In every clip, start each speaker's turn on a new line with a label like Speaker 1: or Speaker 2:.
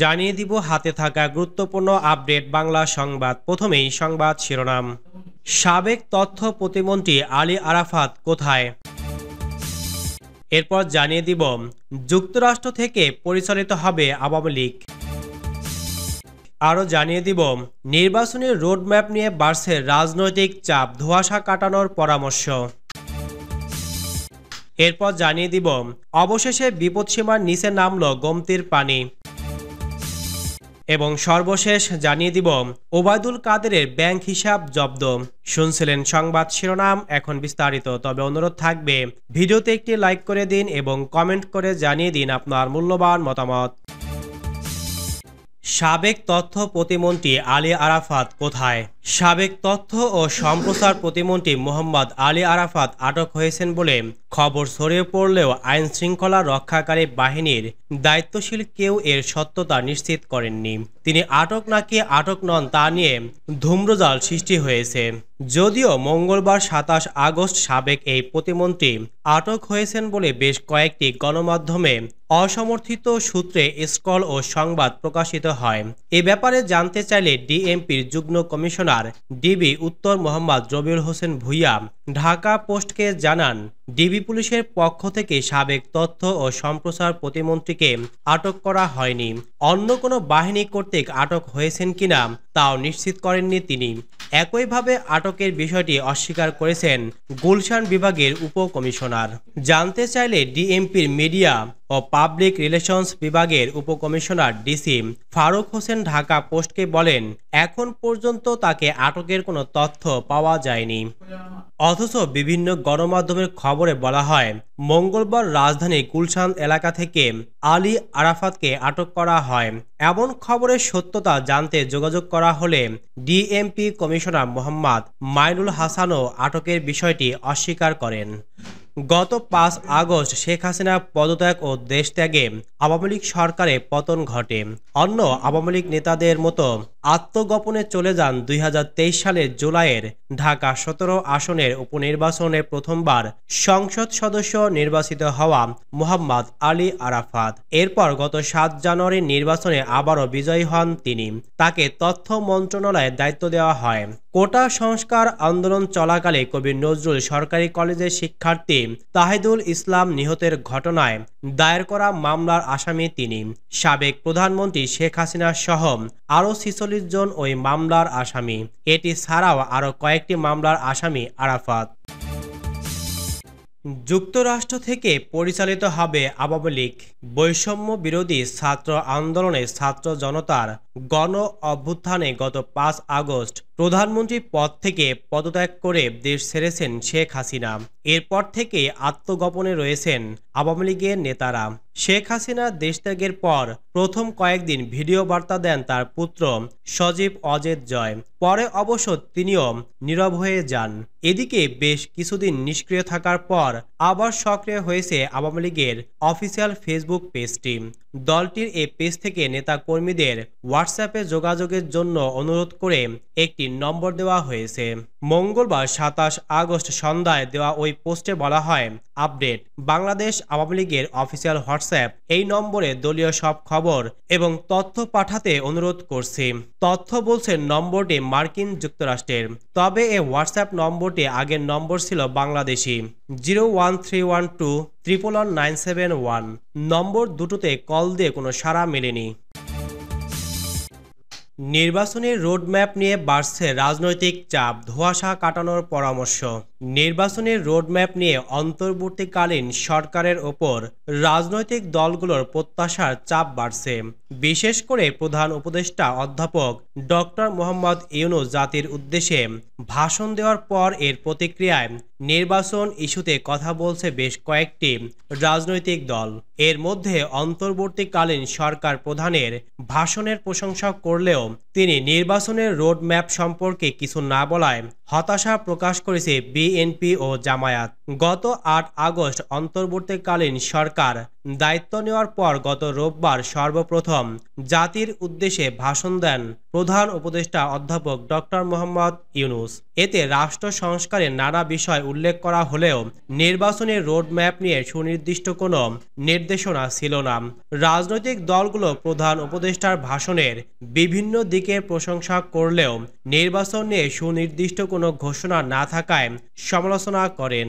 Speaker 1: জানিয়ে দিব হাতে থাকা গুরুত্বপূর্ণ আপডেট বাংলা সংবাদ প্রথমেই সংবাদ শিরোনাম সাবেক তথ্য প্রতিমন্ত্রী আলী আরাফাত কোথায় এরপর জানিয়ে দিব যুক্তরাষ্ট্র থেকে পরিচালিত হবে আওয়ামী লীগ আরও জানিয়ে দিব নির্বাচনের রোডম্যাপ নিয়ে বাড়ছে রাজনৈতিক চাপ ধোয়াশা কাটানোর পরামর্শ এরপর জানিয়ে দিব অবশেষে বিপদসীমার নিচে নামল গমতির পানি এবং সর্বশেষ জানিয়ে দিব ওবায়দুল কাদেরের ব্যাংক হিসাব জব্দ শুনছিলেন সংবাদ শিরোনাম এখন বিস্তারিত তবে অনুরোধ থাকবে ভিডিওতে একটি লাইক করে দিন এবং কমেন্ট করে জানিয়ে দিন আপনার মূল্যবান মতামত সাবেক তথ্য প্রতিমন্ত্রী আলী আরাফাত কোথায় সাবেক তথ্য ও সম্প্রচার প্রতিমন্ত্রী মোহাম্মদ আলী আরাফাত আটক হয়েছেন বলে খবর ছড়িয়ে পড়লেও আইন শৃঙ্খলা রক্ষাকারী বাহিনীর দায়িত্বশীল কেউ এর সত্যতা নিশ্চিত করেননি তিনি আটক নাকি আটক নন তা নিয়ে ধূম্রজাল সৃষ্টি হয়েছে যদিও মঙ্গলবার সাতাশ আগস্ট সাবেক এই প্রতিমন্ত্রী আটক হয়েছেন বলে বেশ কয়েকটি গণমাধ্যমে অসমর্থিত সূত্রে স্কল ও সংবাদ প্রকাশিত হয় এ ব্যাপারে জানতে চাইলে ডিএমপির যুগ্ম কমিশনার কমিশনার ডিবি উত্তর মোহাম্মদ জবির হোসেন ভুইয়া ঢাকা পোস্টকে জানান ডিবি পুলিশের পক্ষ থেকে সাবেক তথ্য ও সম্প্রচার প্রতিমন্ত্রীকে আটক করা হয়নি অন্য কোনো বাহিনী কর্তৃক আটক হয়েছেন কিনা তাও নিশ্চিত করেননি তিনি একইভাবে আটকের বিষয়টি অস্বীকার করেছেন গুলশান বিভাগের উপকমিশনার জানতে চাইলে ডিএমপির মিডিয়া ও পাবলিক রিলেশনস বিভাগের উপকমিশনার ডিসি ফারুক হোসেন ঢাকা পোস্টকে বলেন এখন পর্যন্ত তাকে আটকের কোনো তথ্য পাওয়া যায়নি অথচ বিভিন্ন গণমাধ্যমের খবরে বলা হয় মঙ্গলবার রাজধানী গুলশান এলাকা থেকে আলী আরাফাতকে আটক করা হয় এমন খবরের সত্যতা জানতে যোগাযোগ করা হলে ডিএমপি কমিশনার মোহাম্মদ মাইনুল হাসানও আটকের বিষয়টি অস্বীকার করেন গত পাঁচ আগস্ট শেখ হাসিনা পদত্যাগ ও দেশত্যাগে আওয়ামী লীগ সরকারে পতন ঘটে অন্য আওয়ামী লীগ নেতাদের মতো আত্মগোপনে চলে যান দুই সালের জুলাইয়ের ঢাকা সতেরো আসনের উপনির্বাচনে প্রথমবার সংসদ সদস্য নির্বাচিত হওয়া মোহাম্মদ আলী আরাফাত এরপর গত সাত জানুয়ারি নির্বাচনে আবারও বিজয়ী হন তিনি তাকে তথ্য মন্ত্রণালয়ের দায়িত্ব দেওয়া হয় কোটা সংস্কার আন্দোলন চলাকালে কবি নজরুল সরকারি কলেজের শিক্ষার্থী তাহিদুল ইসলাম নিহতের ঘটনায় দায়ের করা মামলার আসামি তিনি সাবেক প্রধানমন্ত্রী শেখ হাসিনা সহ আরও ছিচল্লিশ জন ওই মামলার আসামি এটি ছাড়াও আরও কয়েকটি মামলার আসামি আরাফাত যুক্তরাষ্ট্র থেকে পরিচালিত হবে আওয়ামী লীগ বৈষম্য বিরোধী ছাত্র আন্দোলনে ছাত্র জনতার গণ অভ্যুত্থানে গত পাঁচ আগস্ট প্রধানমন্ত্রী পদ থেকে পদত্যাগ করে দেশ ছেড়েছেন শেখ হাসিনা এরপর থেকে আত্মগোপনে রয়েছেন আওয়ামী লীগের নেতারা শেখ হাসিনা দেশত্যাগের পর প্রথম কয়েকদিন ভিডিও বার্তা দেন তার পুত্র সজীব অজেত জয় পরে অবশ্য তিনিও নীরব হয়ে যান এদিকে বেশ কিছুদিন নিষ্ক্রিয় থাকার পর আবার সক্রিয় হয়েছে আওয়ামী লীগের অফিসিয়াল ফেসবুক পেজটি দলটির এ পেজ থেকে নেতা কর্মীদের হোয়াটসঅ্যাপে যোগাযোগের জন্য অনুরোধ করে একটি নম্বর দেওয়া হয়েছে মঙ্গলবার সাতাশ আগস্ট সন্ধ্যায় দেওয়া ওই পোস্টে বলা হয় আপডেট বাংলাদেশ আওয়ামী লীগের অফিসিয়াল হোয়াটসঅ্যাপ এই নম্বরে দলীয় সব খবর এবং তথ্য পাঠাতে অনুরোধ করছে তথ্য বলছে নম্বরটি মার্কিন যুক্তরাষ্ট্রের তবে এ হোয়াটসঅ্যাপ নম্বরটি আগের নম্বর ছিল Bangladeshi zero one three one two triple nine seven one নম্বর দুটোতে কল দিয়ে কোনো সাড়া মেলেনি নির্বাচনের রোডম্যাপ নিয়ে বাড়ছে রাজনৈতিক চাপ ধোঁয়াশা কাটানোর পরামর্শ নির্বাচনের রোডম্যাপ নিয়ে অন্তর্বর্তীকালীন সরকারের ওপর রাজনৈতিক দলগুলোর প্রত্যাশার চাপ বাড়ছে বিশেষ করে প্রধান উপদেষ্টা অধ্যাপক ডক্টর মোহাম্মদ ইউনু জাতির উদ্দেশ্যে ভাষণ দেওয়ার পর এর প্রতিক্রিয়ায় নির্বাচন ইস্যুতে কথা বলছে বেশ কয়েকটি রাজনৈতিক দল এর মধ্যে অন্তর্বর্তীকালীন সরকার প্রধানের ভাষণের প্রশংসা করলেও তিনি নির্বাচনের রোডম্যাপ সম্পর্কে কিছু না বলায় হতাশা প্রকাশ করেছে বি বিএনপি ও জামায়াত গত আট আগস্ট অন্তর্বর্তীকালীন সরকার দায়িত্ব নেওয়ার পর গত রোববার সর্বপ্রথম জাতির উদ্দেশ্যে ভাষণ দেন প্রধান উপদেষ্টা অধ্যাপক ডক্টর মোহাম্মদ ইউনুস এতে রাষ্ট্র সংস্কারের নানা বিষয় উল্লেখ করা হলেও নির্বাচনের রোডম্যাপ নিয়ে সুনির্দিষ্ট কোনো নির্দেশনা ছিল না রাজনৈতিক দলগুলো প্রধান উপদেষ্টার ভাষণের বিভিন্ন দিকে প্রশংসা করলেও নির্বাচন নিয়ে সুনির্দিষ্ট কোনো ঘোষণা না থাকায় সমালোচনা করেন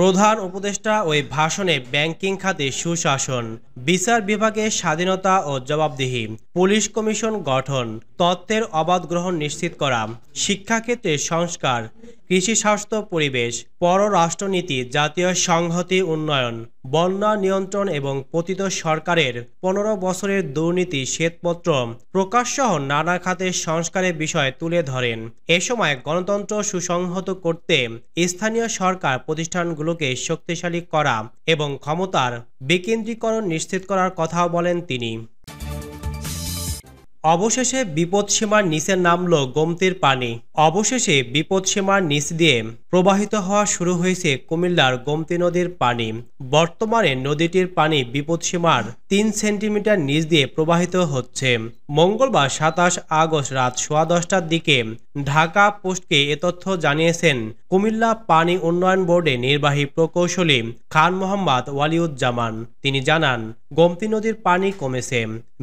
Speaker 1: প্রধান উপদেষ্টা ওই ভাষণে ব্যাংকিং খাতে সুশাসন বিচার বিভাগে স্বাধীনতা ও জবাবদিহি পুলিশ কমিশন গঠন তত্ত্বের অবাধ গ্রহণ নিশ্চিত করা শিক্ষাক্ষেত্রে সংস্কার কৃষি স্বাস্থ্য পরিবেশ পররাষ্ট্রনীতি জাতীয় সংহতি উন্নয়ন বন্যা নিয়ন্ত্রণ এবং পতিত সরকারের পনেরো বছরের দুর্নীতি শ্বেতপত্র প্রকাশসহ নানা খাতে সংস্কারের বিষয় তুলে ধরেন এ সময় গণতন্ত্র সুসংহত করতে স্থানীয় সরকার প্রতিষ্ঠানগুলো দেশগুলোকে শক্তিশালী করা এবং ক্ষমতার বিকেন্দ্রীকরণ নিশ্চিত করার কথাও বলেন তিনি অবশেষে বিপদসীমার নিচে নামল গোমতির পানি অবশেষে বিপদসীমার নিচ দিয়ে প্রবাহিত হওয়া শুরু হয়েছে কুমিল্লার গোমতি নদীর পানি বর্তমানে নদীটির পানি বিপদসীমার তিন সেন্টিমিটার নিচ দিয়ে প্রবাহিত হচ্ছে মঙ্গলবার সাতাশ আগস্ট রাত সোয়া দশটার দিকে ঢাকা পোস্টকে এ তথ্য জানিয়েছেন কুমিল্লা পানি উন্নয়ন বোর্ডে নির্বাহী প্রকৌশলী খান মোহাম্মদ ওয়ালিউজ্জামান তিনি জানান গোমতী নদীর পানি কমেছে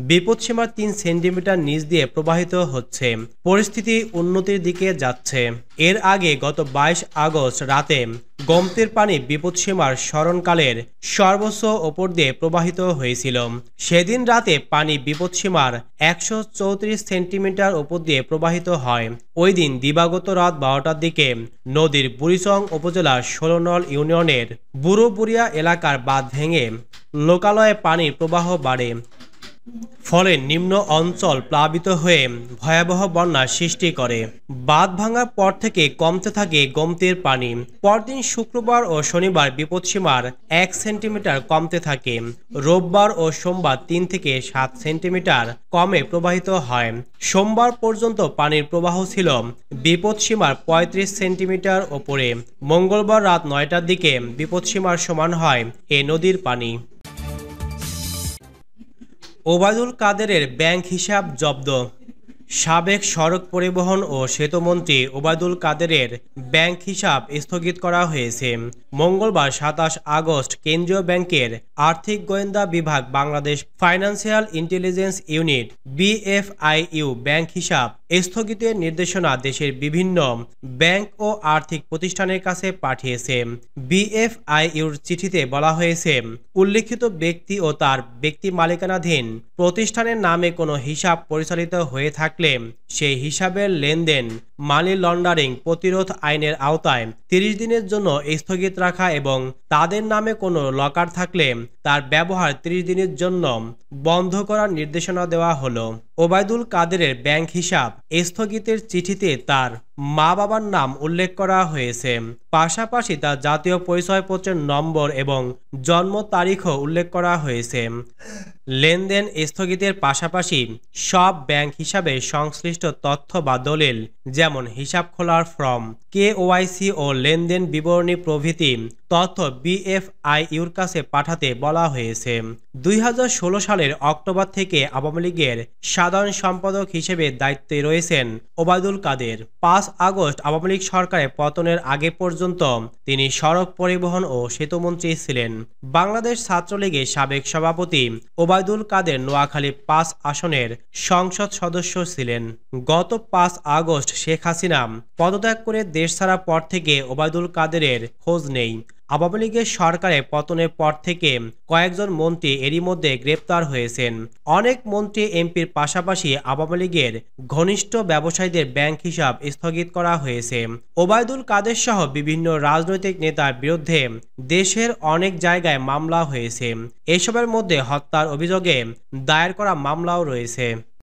Speaker 1: বিপদসীমার তিন সেন্টিমিটার নিচ দিয়ে প্রবাহিত হচ্ছে পরিস্থিতি উন্নতির দিকে যাচ্ছে এর আগে গত বাইশ আগস্ট রাতে গমতের পানি বিপদসীমার স্মরণকালের সর্বোচ্চ ওপর দিয়ে প্রবাহিত হয়েছিল সেদিন রাতে পানি বিপদসীমার একশো চৌত্রিশ সেন্টিমিটার ওপর দিয়ে প্রবাহিত হয় ওই দিন দিবাগত রাত বারোটার দিকে নদীর বুড়িচং উপজেলার ষোলনল ইউনিয়নের বুড়োবুড়িয়া এলাকার বাঁধ ভেঙে লোকালয়ে পানির প্রবাহ বাড়ে ফলে নিম্ন অঞ্চল প্লাবিত হয়ে ভয়াবহ বন্যার সৃষ্টি করে বাঁধ ভাঙার পর থেকে কমতে থাকে গমতির পানি পরদিন শুক্রবার ও শনিবার বিপদসীমার এক সেন্টিমিটার কমতে থাকে রোববার ও সোমবার তিন থেকে সাত সেন্টিমিটার কমে প্রবাহিত হয় সোমবার পর্যন্ত পানির প্রবাহ ছিল বিপদসীমার ৩৫ সেন্টিমিটার ওপরে মঙ্গলবার রাত নয়টার দিকে বিপদসীমার সমান হয় এ নদীর পানি ওবায়দুল কাদেরের ব্যাংক হিসাব জব্দ সাবেক সড়ক পরিবহন ও সেতুমন্ত্রী ওবায়দুল কাদেরের ব্যাংক হিসাব স্থগিত করা হয়েছে মঙ্গলবার সাতাশ আগস্ট কেন্দ্রীয় ব্যাংকের আর্থিক গোয়েন্দা বিভাগ Bangladesh financial intelligence unit BFIU bank হিসাব স্থগিতের নির্দেশনা দেশের বিভিন্ন ব্যাংক ও আর্থিক প্রতিষ্ঠানের কাছে পাঠিয়েছে বিএফআইইউর চিঠিতে বলা হয়েছে উল্লেখিত ব্যক্তি ও তার ব্যক্তি মালিকানাধীন প্রতিষ্ঠানের নামে কোনো হিসাব পরিচালিত হয়ে থাকলে সেই হিসাবের লেনদেন মানি লন্ডারিং প্রতিরোধ আইনের আওতায় তিরিশ দিনের জন্য স্থগিত রাখা এবং তাদের নামে কোনো লকার থাকলে তার ব্যবহার তিরিশ দিনের জন্য বন্ধ করার নির্দেশনা দেওয়া হলো ওবায়দুল কাদেরের ব্যাংক হিসাব স্থগিতের চিঠিতে তার মা বাবার নাম উল্লেখ করা হয়েছে পাশাপাশি তার জাতীয় পরিচয়পত্রের নম্বর এবং জন্ম তারিখও উল্লেখ করা হয়েছে লেনদেন স্থগিতের পাশাপাশি সব ব্যাংক হিসাবে সংশ্লিষ্ট তথ্য বা দলিল যেমন হিসাব খোলার ফর্ম ওয়াইসি ও লেনদেন বিবরণী প্রভৃতি তথ্য বিএফআইউর কাছে পাঠাতে বলা হয়েছে দুই সালের অক্টোবর থেকে আওয়ামী লীগের সাধারণ সম্পাদক হিসেবে দায়িত্বে রয়েছেন ওবায়দুল কাদের পাঁচ পাঁচ আগস্ট আওয়ামী লীগ সরকারের পতনের আগে পর্যন্ত তিনি সড়ক পরিবহন ও সেতুমন্ত্রী ছিলেন বাংলাদেশ ছাত্রলীগের সাবেক সভাপতি ওবায়দুল কাদের নোয়াখালী পাঁচ আসনের সংসদ সদস্য ছিলেন গত পাঁচ আগস্ট শেখ হাসিনা পদত্যাগ করে দেশ ছাড়া পর থেকে ওবায়দুল কাদেরের খোঁজ নেই আওয়ামী লীগের সরকারের পতনের পর থেকে কয়েকজন মন্ত্রী এরই মধ্যে গ্রেপ্তার হয়েছেন অনেক মন্ত্রী এমপির পাশাপাশি আওয়ামী লীগের ঘনিষ্ঠ ব্যবসায়ীদের ব্যাংক হিসাব স্থগিত করা হয়েছে ওবায়দুল কাদের সহ বিভিন্ন রাজনৈতিক নেতার বিরুদ্ধে দেশের অনেক জায়গায় মামলা হয়েছে এসবের মধ্যে হত্যার অভিযোগে দায়ের করা মামলাও রয়েছে